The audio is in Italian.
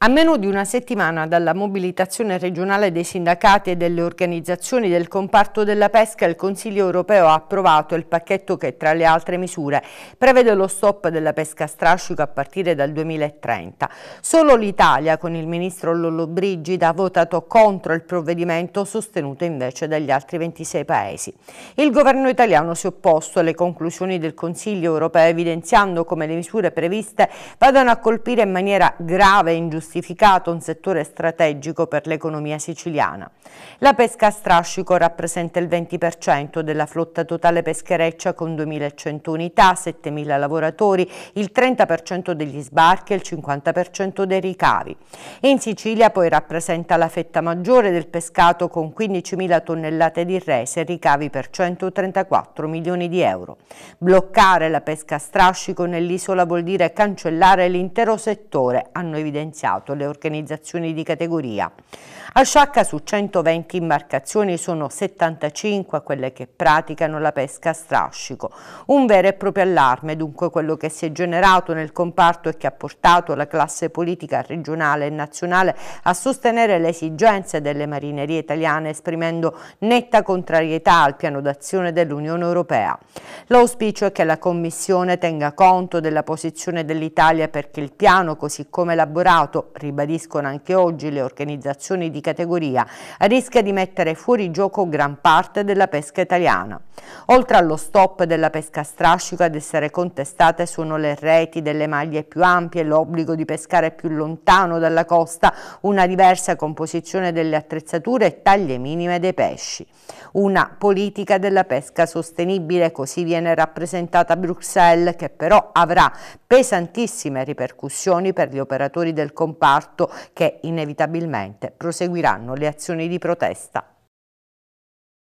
A meno di una settimana dalla mobilitazione regionale dei sindacati e delle organizzazioni del comparto della pesca, il Consiglio europeo ha approvato il pacchetto che, tra le altre misure, prevede lo stop della pesca strascico a partire dal 2030. Solo l'Italia, con il ministro Lollobrigida, ha votato contro il provvedimento, sostenuto invece dagli altri 26 paesi. Il governo italiano si è opposto alle conclusioni del Consiglio europeo, evidenziando come le misure previste vadano a colpire in maniera grave e ingiusta giustificato un settore strategico per l'economia siciliana. La pesca a strascico rappresenta il 20% della flotta totale peschereccia con 2.100 unità, 7.000 lavoratori, il 30% degli sbarchi e il 50% dei ricavi. In Sicilia poi rappresenta la fetta maggiore del pescato con 15.000 tonnellate di rese e ricavi per 134 milioni di euro. Bloccare la pesca a strascico nell'isola vuol dire cancellare l'intero settore, hanno evidenziato Stato, le organizzazioni di categoria. A Sciacca su 120 imbarcazioni sono 75 quelle che praticano la pesca a strascico. Un vero e proprio allarme dunque quello che si è generato nel comparto e che ha portato la classe politica regionale e nazionale a sostenere le esigenze delle marinerie italiane esprimendo netta contrarietà al piano d'azione dell'Unione Europea. L'auspicio è che la Commissione tenga conto della posizione dell'Italia perché il piano così come elaborato ribadiscono anche oggi le organizzazioni di categoria, rischia di mettere fuori gioco gran parte della pesca italiana. Oltre allo stop della pesca strascico ad essere contestate sono le reti delle maglie più ampie, l'obbligo di pescare più lontano dalla costa, una diversa composizione delle attrezzature e taglie minime dei pesci. Una politica della pesca sostenibile, così viene rappresentata Bruxelles, che però avrà pesantissime ripercussioni per gli operatori del comparto comparto che inevitabilmente proseguiranno le azioni di protesta.